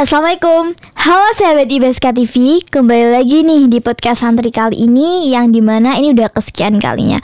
Assalamualaikum Halo sahabat IBSK TV Kembali lagi nih di podcast santri kali ini Yang dimana ini udah kesekian kalinya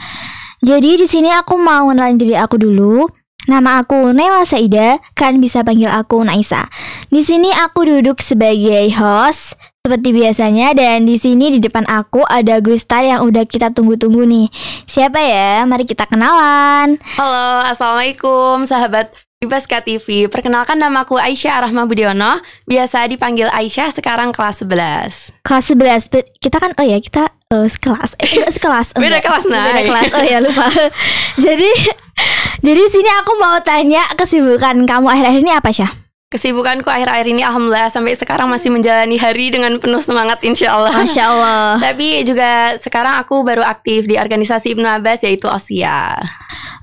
Jadi di sini aku mau kenalin diri aku dulu Nama aku Nela Saida, kan bisa panggil aku Naisa. Di sini aku duduk sebagai host seperti biasanya dan di sini di depan aku ada Gustar yang udah kita tunggu-tunggu nih. Siapa ya? Mari kita kenalan. Halo, Assalamualaikum sahabat di Baska TV, perkenalkan nama aku Aisyah Rahma Budiono Biasa dipanggil Aisyah, sekarang kelas 11 Kelas 11, kita kan, oh ya kita uh, sekelas Eh enggak sekelas Beda kelas, nah Beda kelas, oh ya lupa Jadi, jadi sini aku mau tanya kesibukan kamu akhir-akhir ini apa Syah? Kesibukanku akhir-akhir ini alhamdulillah sampai sekarang masih menjalani hari dengan penuh semangat insya Allah Masya Allah Tapi juga sekarang aku baru aktif di organisasi Ibnu Abbas yaitu OSIA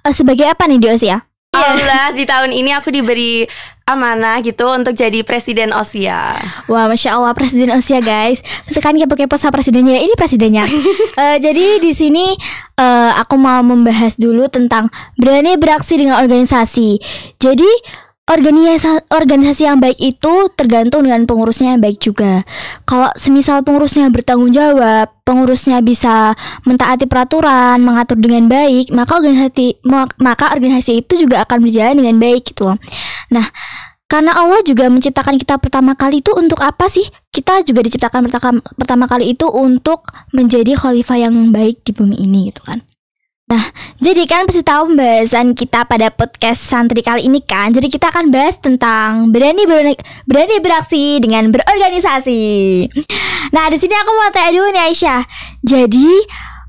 eh, Sebagai apa nih di OSIA? Iya. Alhamdulillah di tahun ini aku diberi amanah gitu untuk jadi presiden Osia. Wah, masya Allah presiden Osia guys. Sekarang kepo-kepo sama presidennya. Ini presidennya. uh, jadi di sini uh, aku mau membahas dulu tentang berani beraksi dengan organisasi. Jadi organisasi yang baik itu tergantung dengan pengurusnya yang baik juga. Kalau semisal pengurusnya bertanggung jawab, pengurusnya bisa mentaati peraturan, mengatur dengan baik, maka organisasi maka organisasi itu juga akan berjalan dengan baik gitu loh. Nah, karena Allah juga menciptakan kita pertama kali itu untuk apa sih? Kita juga diciptakan pertama kali itu untuk menjadi khalifah yang baik di bumi ini gitu kan. Nah, jadi kan pasti tahu pembahasan kita pada podcast santri kali ini kan. Jadi kita akan bahas tentang berani ber berani beraksi dengan berorganisasi. Nah, di sini aku mau tanya dulu nih Aisyah. Jadi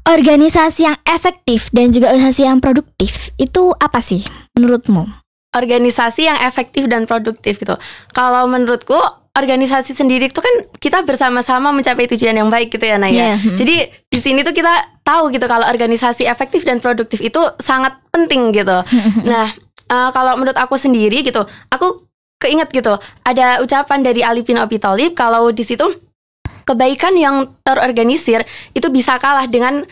organisasi yang efektif dan juga organisasi yang produktif itu apa sih menurutmu? Organisasi yang efektif dan produktif gitu. Kalau menurutku organisasi sendiri itu kan kita bersama-sama mencapai tujuan yang baik gitu ya Naya. Ya. Yeah. Hmm. Jadi di sini tuh kita tahu gitu kalau organisasi efektif dan produktif itu sangat penting gitu. nah, uh, kalau menurut aku sendiri gitu, aku keinget gitu. Ada ucapan dari Alipin Opitolib kalau di situ kebaikan yang terorganisir itu bisa kalah dengan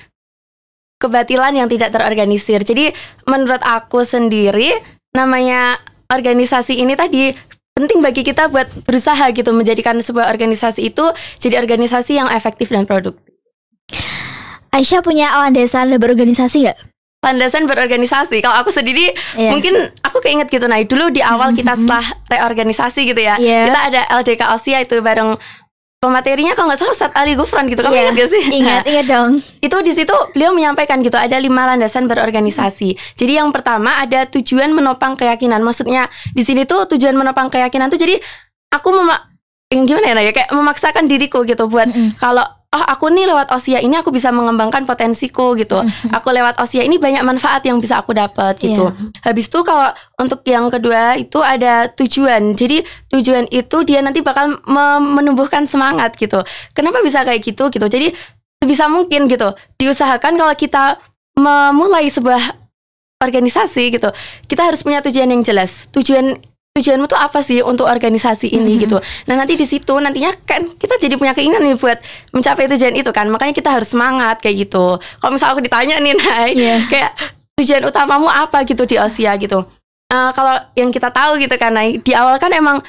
kebatilan yang tidak terorganisir. Jadi menurut aku sendiri namanya organisasi ini tadi penting bagi kita buat berusaha gitu menjadikan sebuah organisasi itu jadi organisasi yang efektif dan produktif. Aisyah punya landasan berorganisasi nggak? Landasan berorganisasi. Kalau aku sendiri yeah. mungkin aku keinget gitu nah dulu di awal mm -hmm. kita mm-hmm. setelah reorganisasi gitu ya. Yeah. Kita ada LDK Osia itu bareng pematerinya kalau nggak salah Ustadz Ali Gufron gitu kamu yeah, ingat gak sih? Ingat, ingat dong. Nah, itu di situ beliau menyampaikan gitu ada lima landasan berorganisasi. Jadi yang pertama ada tujuan menopang keyakinan. Maksudnya di sini tuh tujuan menopang keyakinan tuh jadi aku memak eh, gimana ya kayak memaksakan diriku gitu buat -hmm. kalau oh aku nih lewat Osia ini aku bisa mengembangkan potensiku gitu. Mm-hmm. aku lewat Osia ini banyak manfaat yang bisa aku dapat gitu. Yeah. Habis itu kalau untuk yang kedua itu ada tujuan. Jadi tujuan itu dia nanti bakal menumbuhkan semangat gitu. Kenapa bisa kayak gitu gitu. Jadi bisa mungkin gitu diusahakan kalau kita memulai sebuah organisasi gitu kita harus punya tujuan yang jelas tujuan tujuanmu tuh apa sih untuk organisasi ini mm -hmm. gitu. Nah nanti di situ nantinya kan kita jadi punya keinginan nih buat mencapai tujuan itu kan. Makanya kita harus semangat kayak gitu. Kalau misal aku ditanya nih Nay, yeah. kayak tujuan utamamu apa gitu di Asia gitu. Uh, kalau yang kita tahu gitu kan Nay, di awal kan emang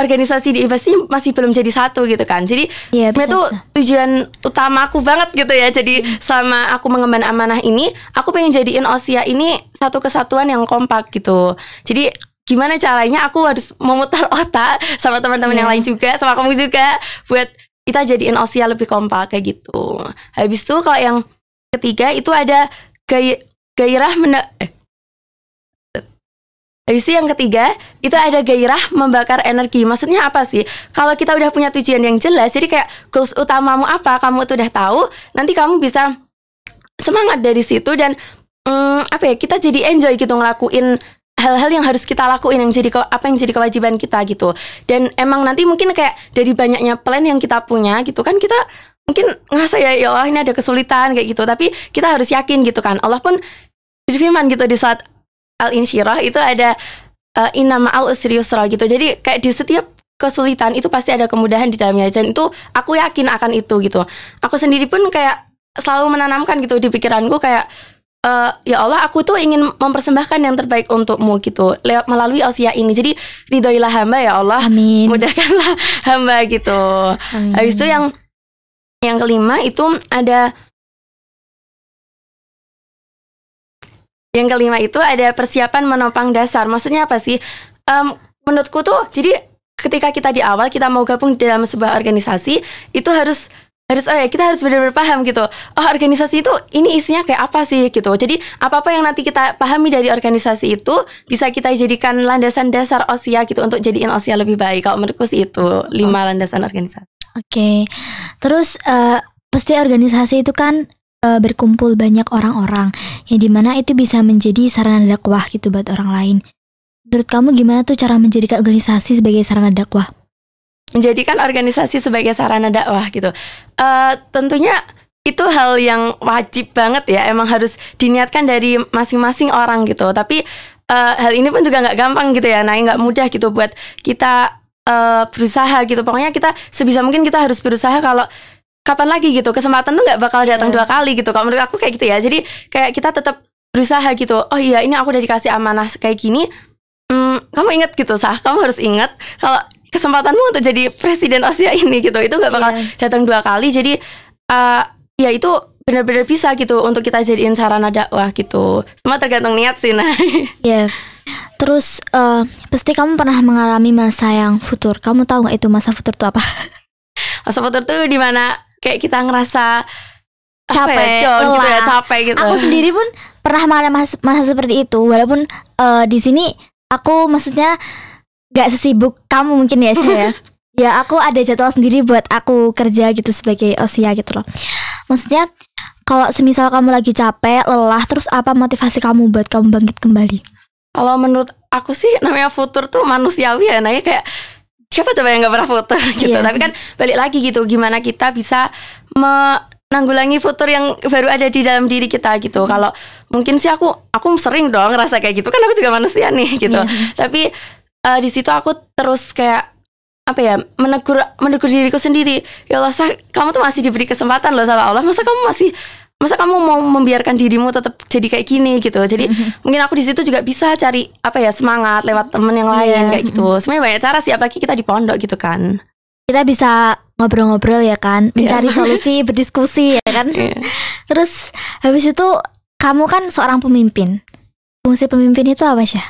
organisasi di investasi masih belum jadi satu gitu kan jadi ya, sebenarnya tujuan utama aku banget gitu ya jadi selama aku mengemban amanah ini aku pengen jadiin osia ini satu kesatuan yang kompak gitu jadi gimana caranya aku harus memutar otak sama teman-teman yeah. yang iya. lain juga sama kamu juga buat kita jadiin osia lebih kompak kayak gitu habis itu kalau yang ketiga itu ada gaya, gairah mena eh. habis itu yang ketiga itu ada gairah membakar energi maksudnya apa sih kalau kita udah punya tujuan yang jelas jadi kayak goals utamamu apa kamu tuh udah tahu nanti kamu bisa semangat dari situ dan hmm, apa ya kita jadi enjoy gitu ngelakuin hal-hal yang harus kita lakuin yang jadi apa yang jadi kewajiban kita gitu dan emang nanti mungkin kayak dari banyaknya plan yang kita punya gitu kan kita mungkin ngerasa ya ya Allah ini ada kesulitan kayak gitu tapi kita harus yakin gitu kan Allah pun firman gitu di saat al insyirah itu ada uh, eh, inama al usriusra gitu jadi kayak di setiap kesulitan itu pasti ada kemudahan di dalamnya dan itu aku yakin akan itu gitu aku sendiri pun kayak selalu menanamkan gitu di pikiranku kayak uh, ya Allah aku tuh ingin mempersembahkan yang terbaik untukmu gitu lewat melalui usia ini jadi ridhoilah hamba ya Allah Amin. mudahkanlah hamba gitu Amin. habis itu yang yang kelima itu ada yang kelima itu ada persiapan menopang dasar maksudnya apa sih um, menurutku tuh jadi ketika kita di awal kita mau gabung di dalam sebuah organisasi itu harus harus oh ya kita harus benar-benar paham gitu oh organisasi itu ini isinya kayak apa sih gitu jadi apa apa yang nanti kita pahami dari organisasi itu bisa kita jadikan landasan dasar osia gitu untuk jadiin osia lebih baik kalau menurutku sih itu lima landasan organisasi oke okay. terus uh, pasti organisasi itu kan uh, berkumpul banyak orang-orang yang dimana itu bisa menjadi sarana dakwah gitu buat orang lain menurut kamu gimana tuh cara menjadikan organisasi sebagai sarana dakwah menjadikan organisasi sebagai sarana dakwah gitu. Uh, tentunya itu hal yang wajib banget ya, emang harus diniatkan dari masing-masing orang gitu. Tapi uh, hal ini pun juga nggak gampang gitu ya, naik nggak mudah gitu buat kita uh, berusaha gitu. Pokoknya kita sebisa mungkin kita harus berusaha kalau kapan lagi gitu kesempatan tuh nggak bakal datang yeah. dua kali gitu. Kalau menurut aku kayak gitu ya. Jadi kayak kita tetap berusaha gitu. Oh iya, ini aku udah dikasih amanah kayak gini. Hmm, kamu ingat gitu sah kamu harus ingat kalau kesempatanmu untuk jadi presiden Asia ini gitu itu nggak bakal yeah. datang dua kali jadi uh, ya itu benar-benar bisa gitu untuk kita jadiin sarana dakwah gitu semua tergantung niat sih nah ya yeah. terus uh, pasti kamu pernah mengalami masa yang futur kamu tahu nggak itu masa futur itu apa masa futur tuh dimana kayak kita ngerasa ya, capek ya, gitu ya capek gitu aku sendiri pun pernah mengalami masa, masa seperti itu walaupun uh, di sini aku maksudnya gak sesibuk kamu mungkin ya saya. ya aku ada jadwal sendiri buat aku kerja gitu sebagai osia gitu loh. Maksudnya kalau semisal kamu lagi capek, lelah, terus apa motivasi kamu buat kamu bangkit kembali? Kalau menurut aku sih namanya futur tuh manusiawi ya, nanya kayak siapa coba yang nggak pernah futur gitu. Yeah. Tapi kan balik lagi gitu, gimana kita bisa menanggulangi futur yang baru ada di dalam diri kita gitu. Hmm. Kalau mungkin sih aku aku sering dong ngerasa kayak gitu kan aku juga manusia nih gitu. Yeah. Tapi uh, di situ aku terus kayak apa ya menegur menegur diriku sendiri ya Allah sah, kamu tuh masih diberi kesempatan loh sama Allah masa kamu masih masa kamu mau membiarkan dirimu tetap jadi kayak gini gitu jadi mm-hmm. mungkin aku di situ juga bisa cari apa ya semangat lewat temen yang lain yeah. kayak gitu mm-hmm. semuanya banyak cara sih apalagi kita di pondok gitu kan kita bisa ngobrol-ngobrol ya kan iya. mencari yeah. solusi berdiskusi ya kan yeah. terus habis itu kamu kan seorang pemimpin fungsi pemimpin itu apa sih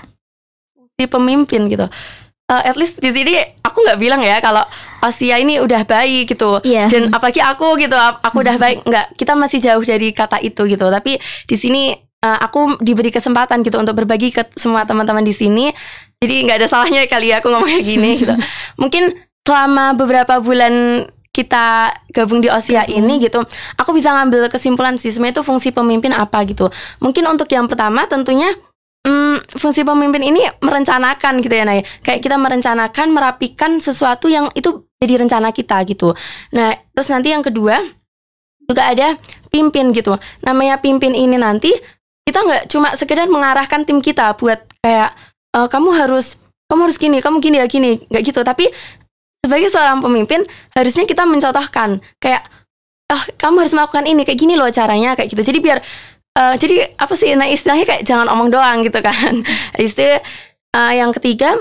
si pemimpin gitu uh, at least di sini aku nggak bilang ya kalau Asia ini udah baik gitu yeah. dan apalagi aku gitu aku udah hmm. baik nggak kita masih jauh dari kata itu gitu tapi di sini uh, aku diberi kesempatan gitu untuk berbagi ke semua teman-teman di sini jadi nggak ada salahnya kali ya aku ngomong kayak gini gitu mungkin selama beberapa bulan kita gabung di Asia hmm. ini gitu, aku bisa ngambil kesimpulan sih sebenarnya itu fungsi pemimpin apa gitu. Mungkin untuk yang pertama tentunya fungsi pemimpin ini merencanakan gitu ya Naya. Kayak kita merencanakan, merapikan sesuatu yang itu jadi rencana kita gitu. Nah, terus nanti yang kedua juga ada pimpin gitu. Namanya pimpin ini nanti kita nggak cuma sekedar mengarahkan tim kita buat kayak e, kamu harus kamu harus gini, kamu gini ya gini, nggak gitu. Tapi sebagai seorang pemimpin harusnya kita mencontohkan kayak oh kamu harus melakukan ini kayak gini loh caranya kayak gitu. Jadi biar uh, jadi apa sih nah istilahnya kayak jangan omong doang gitu kan hmm. istilah eh, uh, yang ketiga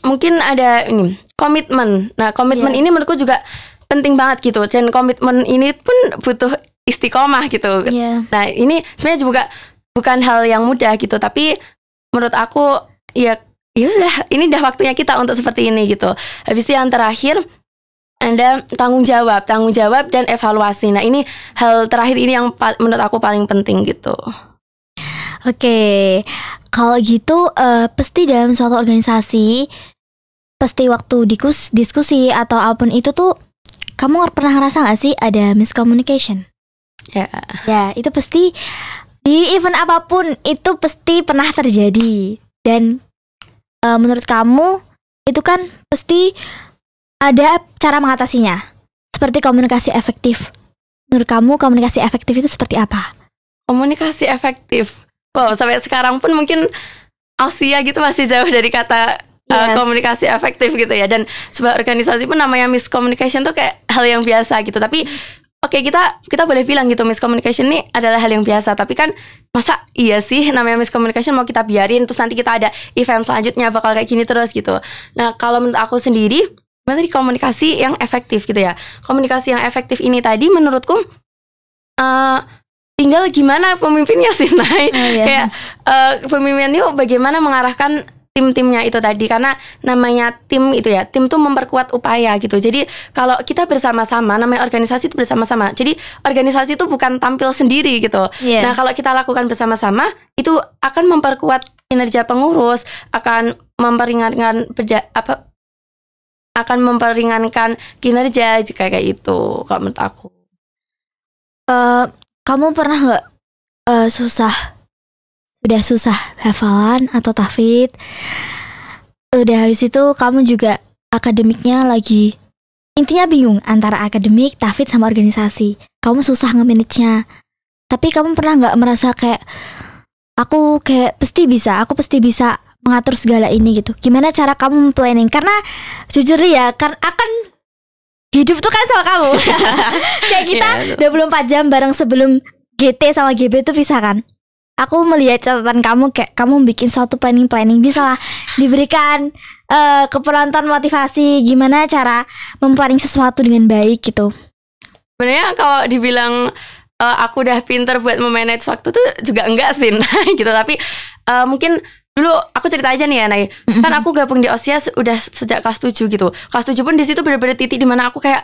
mungkin ada ini komitmen nah komitmen yeah. ini menurutku juga penting banget gitu dan komitmen ini pun butuh istiqomah gitu yeah. nah ini sebenarnya juga bukan hal yang mudah gitu tapi menurut aku ya ya sudah ini dah waktunya kita untuk seperti ini gitu habis itu yang terakhir anda tanggung jawab, tanggung jawab dan evaluasi. Nah, ini hal terakhir ini yang menurut aku paling penting gitu. Oke, okay. kalau gitu uh, pasti dalam suatu organisasi pasti waktu dikus diskusi atau apapun itu tuh kamu pernah ngerasa gak sih ada miscommunication? Ya. Yeah. Ya, itu pasti di event apapun itu pasti pernah terjadi dan uh, menurut kamu itu kan pasti ada cara mengatasinya, seperti komunikasi efektif. Menurut kamu komunikasi efektif itu seperti apa? Komunikasi efektif. Wow, sampai sekarang pun mungkin Asia gitu masih jauh dari kata yeah. uh, iya. komunikasi efektif gitu ya. Dan sebuah organisasi pun namanya miscommunication tuh kayak hal yang biasa gitu. Tapi oke kita kita boleh bilang gitu miscommunication ini adalah hal yang biasa. Tapi kan masa iya sih namanya miscommunication mau kita biarin terus nanti kita ada event selanjutnya bakal kayak gini terus gitu. Nah kalau menurut aku sendiri gimana tadi komunikasi yang efektif gitu ya komunikasi yang efektif ini tadi menurutku uh, tinggal gimana pemimpinnya sih Nay oh, iya. kayak uh, eh, pemimpinnya bagaimana mengarahkan tim-timnya itu tadi karena namanya tim itu ya tim tuh memperkuat upaya gitu jadi kalau kita bersama-sama namanya organisasi itu bersama-sama jadi organisasi itu bukan tampil sendiri gitu yeah. nah kalau kita lakukan bersama-sama itu akan memperkuat kinerja pengurus akan memperingatkan beda, apa akan memperingankan kinerja jika kayak itu kalau menurut aku. Uh, kamu pernah nggak uh, susah Sudah susah hafalan atau tafid? udah habis itu kamu juga akademiknya lagi intinya bingung antara akademik tafid sama organisasi kamu susah nge-manage-nya tapi kamu pernah nggak merasa kayak aku kayak pasti bisa aku pasti bisa mengatur segala ini gitu. Gimana cara kamu planning? Karena jujur ya, kan akan hidup tuh kan sama kamu. Kayak kita yeah, belum 24 jam bareng sebelum GT sama GB itu pisah kan? Aku melihat catatan kamu kayak kamu bikin suatu planning-planning bisa lah diberikan uh, ke penonton motivasi gimana cara memplanning sesuatu dengan baik gitu. Sebenarnya kalau dibilang uh, aku udah pinter buat memanage waktu tuh juga enggak sih nah, gitu tapi uh, mungkin dulu aku cerita aja nih ya Nay mm-hmm. kan aku gabung di OSIAS udah sejak kelas 7 gitu kelas 7 pun di situ bener-bener titik dimana aku kayak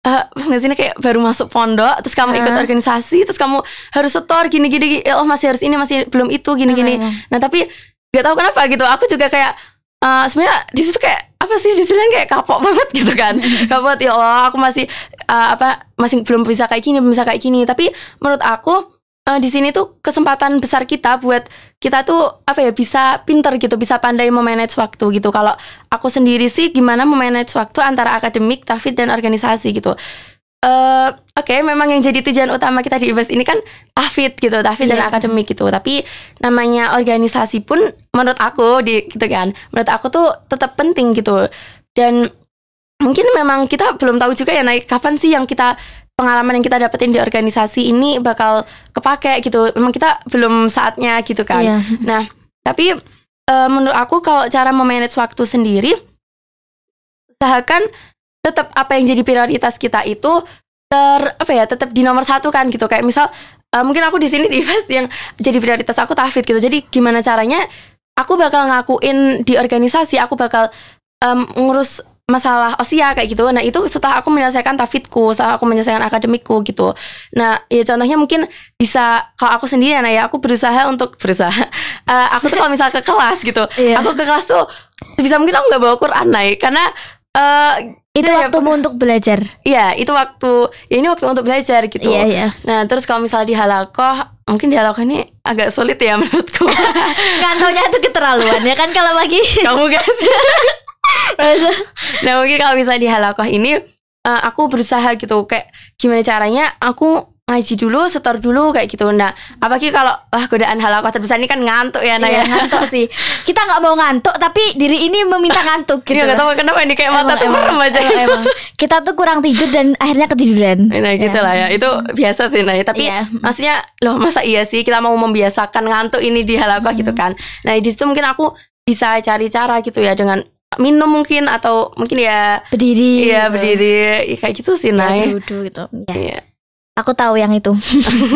Uh, nggak sini kayak baru masuk pondok terus kamu uh. ikut organisasi terus kamu harus setor gini gini eh, oh masih harus ini masih belum itu gini gini uh. nah tapi nggak tahu kenapa gitu aku juga kayak uh, sebenarnya di situ kayak apa sih di sini kayak kapok banget gitu kan mm-hmm. kapok ya Allah aku masih uh, apa masih belum bisa kayak gini belum bisa kayak gini tapi menurut aku uh, di sini tuh kesempatan besar kita buat kita tuh apa ya bisa pinter gitu, bisa pandai memanage waktu gitu. Kalau aku sendiri sih gimana memanage waktu antara akademik, tafid dan organisasi gitu. Uh, Oke, okay, memang yang jadi tujuan utama kita di IBES ini kan tafid gitu, tafid yeah. dan iya. akademik gitu. Tapi namanya organisasi pun menurut aku di gitu kan, menurut aku tuh tetap penting gitu. Dan mungkin memang kita belum tahu juga ya naik kapan sih yang kita pengalaman yang kita dapetin di organisasi ini bakal kepake gitu. Memang kita belum saatnya gitu kan. Iya. Nah, tapi uh, menurut aku kalau cara memanage waktu sendiri usahakan tetap apa yang jadi prioritas kita itu ter apa ya tetap di nomor satu kan gitu kayak misal uh, mungkin aku di sini di IFAS yang jadi prioritas aku tahfid gitu jadi gimana caranya aku bakal ngakuin di organisasi aku bakal um, ngurus masalah osia kayak gitu. Nah itu setelah aku menyelesaikan tafidku, setelah aku menyelesaikan akademiku gitu. Nah ya contohnya mungkin bisa kalau aku sendiri nah ya aku berusaha untuk berusaha. Uh, aku tuh kalau misal ke kelas gitu, yeah. aku ke kelas tuh sebisa mungkin aku nggak bawa Quran naik karena uh, itu ya, ya waktumu ya, untuk belajar. Iya, itu waktu ya ini waktu untuk belajar gitu. yeah, yeah. Nah, terus kalau misalnya di halakoh mungkin di halakoh ini agak sulit ya menurutku. Kantongnya itu keterlaluan ya kan kalau pagi. Kamu gak nah mungkin kalau bisa di halakoh ini uh, aku berusaha gitu kayak gimana caranya aku ngaji dulu, setor dulu kayak gitu. Nah, apalagi kalau wah godaan halakoh terbesar ini kan ngantuk ya, Naya. Ya. ngantuk sih. Kita nggak mau ngantuk, tapi diri ini meminta ngantuk iya, gitu. nggak tahu kenapa ini kayak mata tuh merem aja. Emang, emang. Kita tuh kurang tidur dan akhirnya ketiduran. Nah, iya. gitu ya. lah ya. Itu biasa sih, Naya. Tapi ya. maksudnya loh masa iya sih kita mau membiasakan ngantuk ini di halakoh hmm. gitu kan. Nah, di situ mungkin aku bisa cari cara gitu ya dengan minum mungkin atau mungkin ya berdiri ya gitu. berdiri ya, kayak gitu sih ya, gitu ya. ya. aku tahu yang itu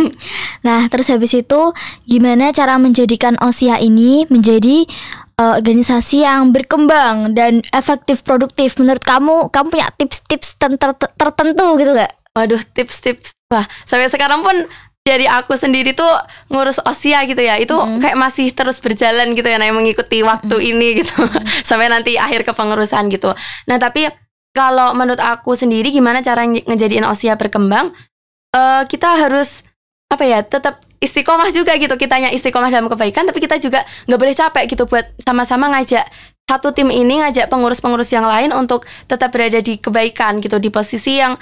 nah terus habis itu gimana cara menjadikan OSIA ini menjadi uh, organisasi yang berkembang dan efektif produktif menurut kamu kamu punya tips-tips ter tertentu gitu gak Waduh tips-tips Wah sampai sekarang pun dari aku sendiri tuh ngurus osia gitu ya itu mm. kayak masih terus berjalan gitu ya nah, yang mengikuti waktu mm. ini gitu mm. sampai nanti akhir kepengurusan gitu nah tapi kalau menurut aku sendiri gimana cara ngejadiin osia berkembang uh, kita harus apa ya tetap istiqomah juga gitu kitanya istiqomah dalam kebaikan tapi kita juga nggak boleh capek gitu buat sama-sama ngajak satu tim ini ngajak pengurus-pengurus yang lain untuk tetap berada di kebaikan gitu di posisi yang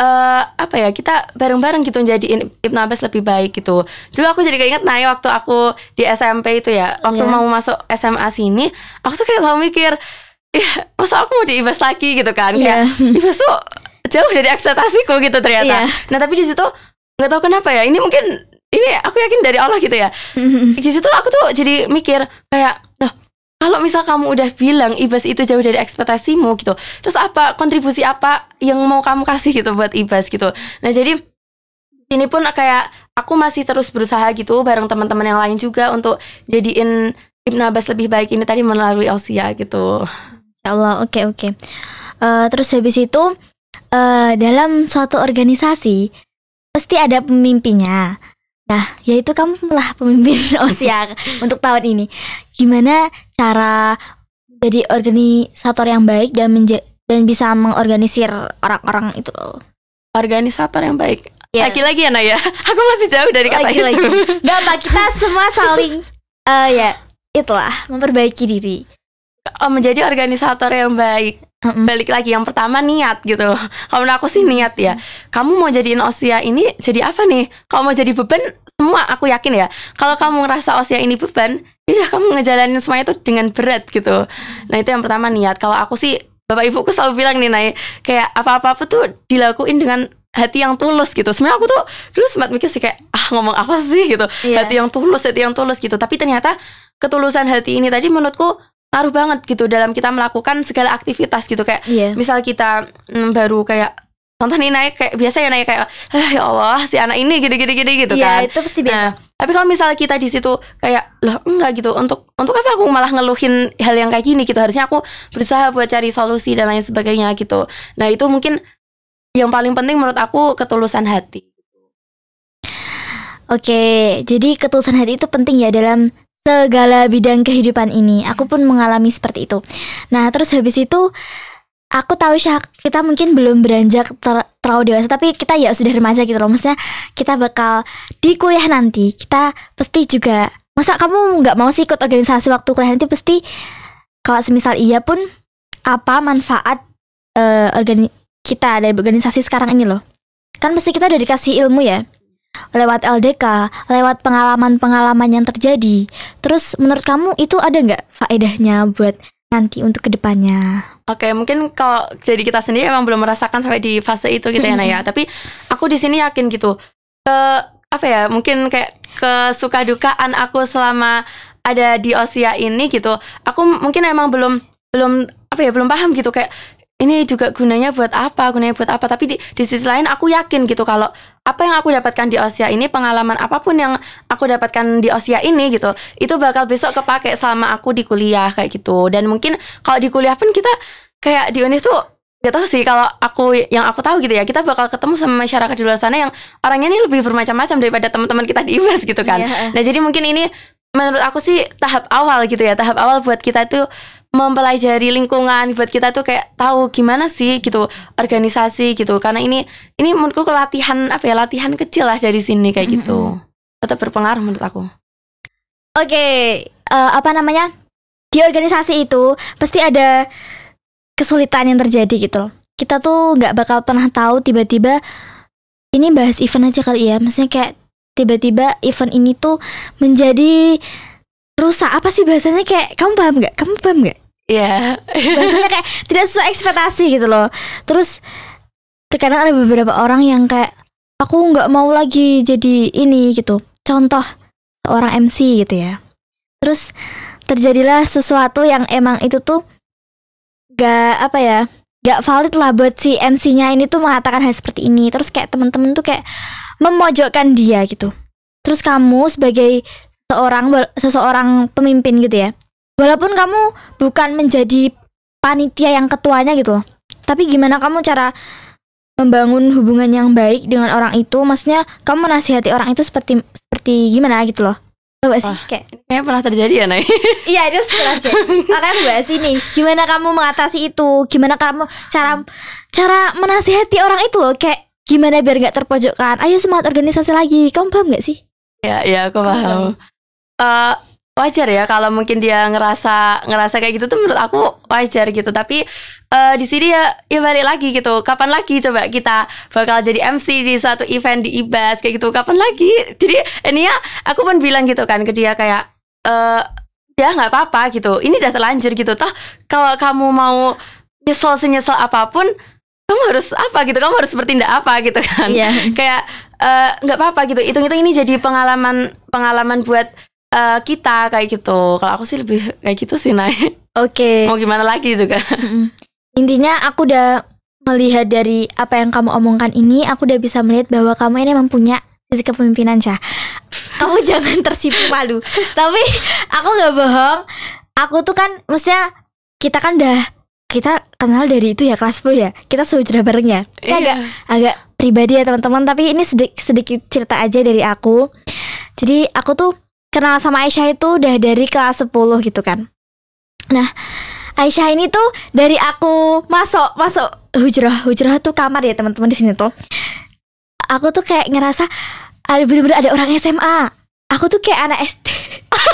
uh, apa ya kita bareng-bareng gitu menjadi Ibnu Abbas lebih baik gitu. Dulu aku jadi keinget naik waktu aku di SMP itu ya, waktu yeah. mau masuk SMA sini, aku tuh kayak selalu mikir, ya masa aku mau di Ibas lagi gitu kan, yeah. kayak Ibas tuh jauh dari ekspektasiku gitu ternyata. Yeah. Nah tapi di situ nggak tahu kenapa ya, ini mungkin ini aku yakin dari Allah gitu ya. Mm -hmm. Di situ aku tuh jadi mikir kayak, nah kalau misal kamu udah bilang ibas itu jauh dari ekspektasimu gitu terus apa kontribusi apa yang mau kamu kasih gitu buat ibas gitu nah jadi ini pun kayak aku masih terus berusaha gitu bareng teman-teman yang lain juga untuk jadiin Ibnu Abbas lebih baik ini tadi melalui Osia gitu. Ya Allah, oke okay, oke. Okay. Uh, eh, terus habis itu uh, dalam suatu organisasi pasti ada pemimpinnya. Nah, yaitu kamu lah pemimpin Osia untuk tahun ini. Gimana cara jadi organisator yang baik dan dan bisa mengorganisir orang-orang itu loh. Organisator yang baik. Iya. lagi lagi ya Naya. Aku masih jauh dari kata lagi -laki. itu. Gak apa kita semua saling uh, ya itulah memperbaiki diri. Oh, menjadi organisator yang baik. Mm-mm. Balik lagi yang pertama niat gitu. Kalau menurut aku sih niat ya. Kamu mau jadiin Osia ini jadi apa nih? Kalau mau jadi beban semua aku yakin ya. Kalau kamu ngerasa Osia ini beban, ya kamu ngejalanin semuanya itu dengan berat gitu. Mm. Nah, itu yang pertama niat. Kalau aku sih Bapak Ibuku selalu bilang nih Nay, kayak apa-apa tuh dilakuin dengan hati yang tulus gitu. Sebenarnya aku tuh dulu sempat mikir sih kayak ah ngomong apa sih gitu. Yeah. Hati yang tulus, hati yang tulus gitu. Tapi ternyata ketulusan hati ini tadi menurutku ngaruh banget gitu dalam kita melakukan segala aktivitas gitu kayak yeah. misal kita mm, baru kayak Contoh nih naik kayak biasa ya naik kayak eh, ya Allah si anak ini gini-gini gini gitu yeah, kan. itu pasti nah, biasa. Nah, tapi kalau misal kita di situ kayak loh enggak gitu untuk untuk apa aku malah ngeluhin hal yang kayak gini gitu. Harusnya aku berusaha buat cari solusi dan lain sebagainya gitu. Nah, itu mungkin yang paling penting menurut aku ketulusan hati. Oke, jadi ketulusan hati itu penting ya dalam segala bidang kehidupan ini. Aku pun mengalami seperti itu. Nah, terus habis itu aku tahu Syah, kita mungkin belum beranjak ter terlalu dewasa, tapi kita ya sudah remaja gitu loh. Maksudnya kita bakal di kuliah nanti, kita pasti juga masa kamu nggak mau sih ikut organisasi waktu kuliah nanti pasti kalau semisal iya pun apa manfaat uh, organi kita dari organisasi sekarang ini loh kan pasti kita udah dikasih ilmu ya lewat LDK, lewat pengalaman-pengalaman yang terjadi. Terus menurut kamu itu ada nggak faedahnya buat nanti untuk kedepannya? Oke, mungkin kalau jadi kita sendiri emang belum merasakan sampai di fase itu gitu ya Naya. Tapi aku di sini yakin gitu. Ke apa ya? Mungkin kayak kesuka dukaan aku selama ada di Osia ini gitu. Aku mungkin emang belum belum apa ya belum paham gitu kayak ini juga gunanya buat apa gunanya buat apa tapi di, di sisi lain aku yakin gitu kalau apa yang aku dapatkan di Osia ini pengalaman apapun yang aku dapatkan di Osia ini gitu itu bakal besok kepake sama aku di kuliah kayak gitu dan mungkin kalau di kuliah pun kita kayak di Unis tuh gak tau sih kalau aku yang aku tahu gitu ya kita bakal ketemu sama masyarakat di luar sana yang orangnya ini lebih bermacam-macam daripada teman-teman kita di IBAS gitu kan yeah. nah jadi mungkin ini menurut aku sih tahap awal gitu ya tahap awal buat kita tuh mempelajari lingkungan buat kita tuh kayak tahu gimana sih gitu organisasi gitu karena ini ini menurutku latihan apa ya latihan kecil lah dari sini kayak gitu tetap berpengaruh menurut aku oke okay, uh, eh, apa namanya di organisasi itu pasti ada kesulitan yang terjadi gitu loh kita tuh nggak bakal pernah tahu tiba-tiba ini bahas event aja kali ya maksudnya kayak tiba-tiba event ini tuh menjadi rusak apa sih bahasanya kayak kamu paham nggak kamu paham nggak Iya. Yeah. kayak tidak sesuai ekspektasi gitu loh. Terus terkadang ada beberapa orang yang kayak aku nggak mau lagi jadi ini gitu. Contoh seorang MC gitu ya. Terus terjadilah sesuatu yang emang itu tuh gak apa ya gak valid lah buat si MC-nya ini tuh mengatakan hal seperti ini terus kayak temen-temen tuh kayak memojokkan dia gitu terus kamu sebagai seorang seseorang pemimpin gitu ya Walaupun kamu bukan menjadi panitia yang ketuanya gitu loh. Tapi gimana kamu cara membangun hubungan yang baik dengan orang itu? Maksudnya kamu menasihati orang itu seperti seperti gimana gitu loh? Coba sih kayak kayaknya pernah terjadi ya Nay Iya itu pernah terjadi Makanya gue sih nih, Gimana kamu mengatasi itu Gimana kamu cara Cara menasihati orang itu loh Kayak gimana biar gak terpojokkan Ayo semangat organisasi lagi Kamu paham gak sih? Ya, ya aku paham, paham. Uh, wajar ya kalau mungkin dia ngerasa ngerasa kayak gitu tuh menurut aku wajar gitu tapi uh, di sini ya ya balik lagi gitu kapan lagi coba kita bakal jadi MC di satu event di IBAS kayak gitu kapan lagi jadi ini ya aku pun bilang gitu kan ke dia kayak eh ya nggak apa-apa gitu ini udah terlanjur gitu toh kalau kamu mau nyesel senyesel apapun kamu harus apa gitu kamu harus bertindak apa gitu kan yeah. kayak eh, nggak uh, apa-apa gitu hitung-hitung ini jadi pengalaman pengalaman buat Eh, kita kayak gitu. Kalau aku sih lebih kayak gitu sih naik. Oke. Okay. Mau gimana lagi juga. Intinya aku udah melihat dari apa yang kamu omongkan ini, aku udah bisa melihat bahwa kamu ini memang punya sisi kepemimpinan cah. Kamu jangan tersipu malu. Tapi aku nggak bohong. Aku tuh kan, maksudnya kita kan udah kita kenal dari itu ya kelas 10 ya. Kita sejuta bareng ya. Ini yeah. agak agak pribadi ya teman-teman. Tapi ini sedikit sedikit cerita aja dari aku. Jadi aku tuh kenal sama Aisyah itu udah dari kelas 10 gitu kan. Nah, Aisyah ini tuh dari aku masuk masuk hujrah hujrah tuh kamar ya teman-teman di sini tuh. Aku tuh kayak ngerasa ada bener-bener ada orang SMA. Aku tuh kayak anak SD.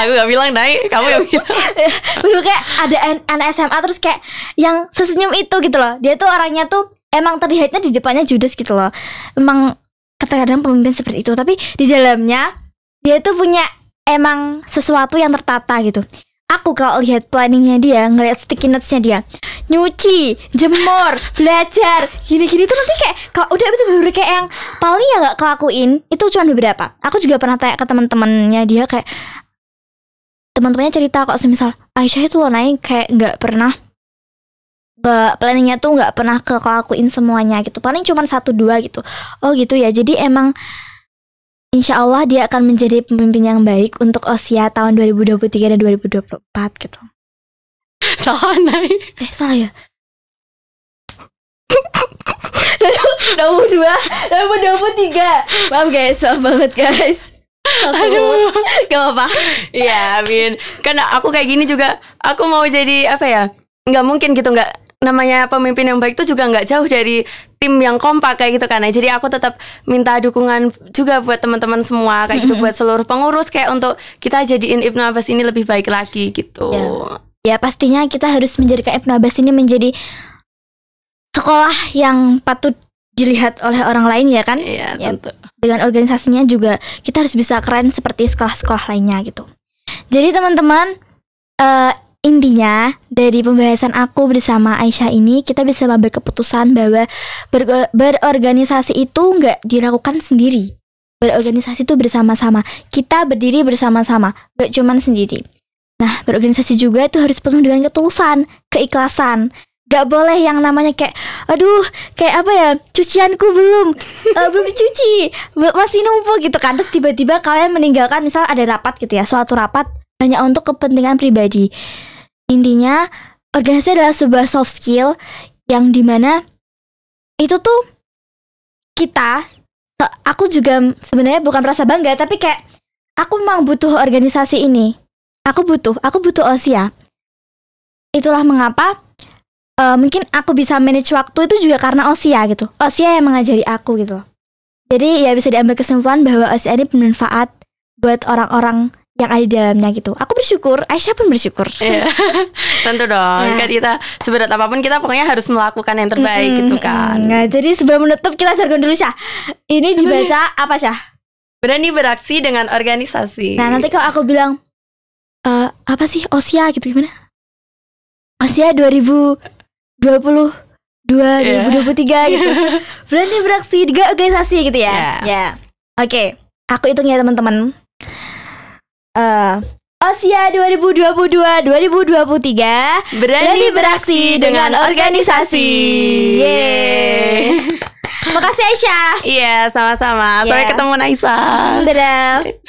aku gak bilang naik, kamu yang bilang. Bener kayak ada anak SMA terus kayak yang sesenyum itu gitu loh. Dia tuh orangnya tuh emang terlihatnya di depannya judes gitu loh. Emang terkadang pemimpin seperti itu tapi di dalamnya dia tuh punya emang sesuatu yang tertata gitu aku kalau lihat planningnya dia ngelihat sticky notesnya dia nyuci jemur belajar gini-gini tuh nanti kayak kalau udah itu beberapa kayak yang paling ya nggak kelakuin itu cuma beberapa aku juga pernah tanya ke teman-temannya dia kayak teman-temannya cerita kok semisal Aisyah itu loh naik kayak nggak pernah nggak planningnya tuh nggak pernah ke kelakuin semuanya gitu paling cuma satu dua gitu oh gitu ya jadi emang Insya Allah dia akan menjadi pemimpin yang baik untuk OSIA tahun 2023 dan 2024 gitu. Salah nai. Eh salah ya. Nomor dua, nomor dua puluh tiga. Maaf guys, maaf banget guys. Aku, Aduh, gak apa-apa. Iya, -apa. I Mean, aku kayak gini juga. Aku mau jadi apa ya? Gak mungkin gitu, nggak namanya pemimpin yang baik itu juga nggak jauh dari tim yang kompak kayak gitu kan Jadi aku tetap minta dukungan juga buat teman-teman semua kayak gitu buat seluruh pengurus kayak untuk kita jadiin Ibnu Abbas ini lebih baik lagi gitu. Ya, ya pastinya kita harus menjadikan Ibnu Abbas ini menjadi sekolah yang patut dilihat oleh orang lain ya kan? Iya, ya, tentu. Dengan organisasinya juga kita harus bisa keren seperti sekolah-sekolah lainnya gitu. Jadi teman-teman eh, Intinya, dari pembahasan aku bersama Aisyah ini, kita bisa mengambil keputusan bahwa ber berorganisasi itu nggak dilakukan sendiri. Berorganisasi itu bersama-sama. Kita berdiri bersama-sama, nggak cuman sendiri. Nah, berorganisasi juga itu harus penuh dengan ketulusan, keikhlasan. Gak boleh yang namanya kayak, aduh, kayak apa ya, cucianku belum, uh, belum dicuci, masih numpuk gitu kan. Terus tiba-tiba kalian meninggalkan, misal ada rapat gitu ya, suatu rapat hanya untuk kepentingan pribadi. Intinya, organisasi adalah sebuah soft skill yang dimana itu tuh kita, aku juga sebenarnya bukan merasa bangga, tapi kayak aku memang butuh organisasi ini. Aku butuh, aku butuh OSIA. Itulah mengapa uh, mungkin aku bisa manage waktu itu juga karena OSIA gitu. OSIA yang mengajari aku gitu. Jadi ya bisa diambil kesimpulan bahwa OSIA ini bermanfaat buat orang-orang yang ada di dalamnya gitu. Aku bersyukur, Aisyah pun bersyukur. Iya. Tentu dong. Nah. Kan kita seberat apapun kita pokoknya harus melakukan yang terbaik mm -hmm, gitu kan. Nah, jadi sebelum menutup kita jargon dulu Syah. Ini dibaca apa Syah? Berani beraksi dengan organisasi. Nah, nanti kalau aku bilang e, apa sih OSIA gitu gimana? OSIA 2020 dua dua dua ribu iya. puluh tiga gitu. Berani beraksi di organisasi gitu ya. Iya. Ya. Yeah. Yeah. Oke, okay. aku ya teman-teman uh, Osia 2022-2023 Berani, Berani beraksi dengan organisasi. Yeay. Makasih Aisyah. Iya, yeah, sama-sama. Yeah. Sampai iya. ketemu Naisa. Dadah.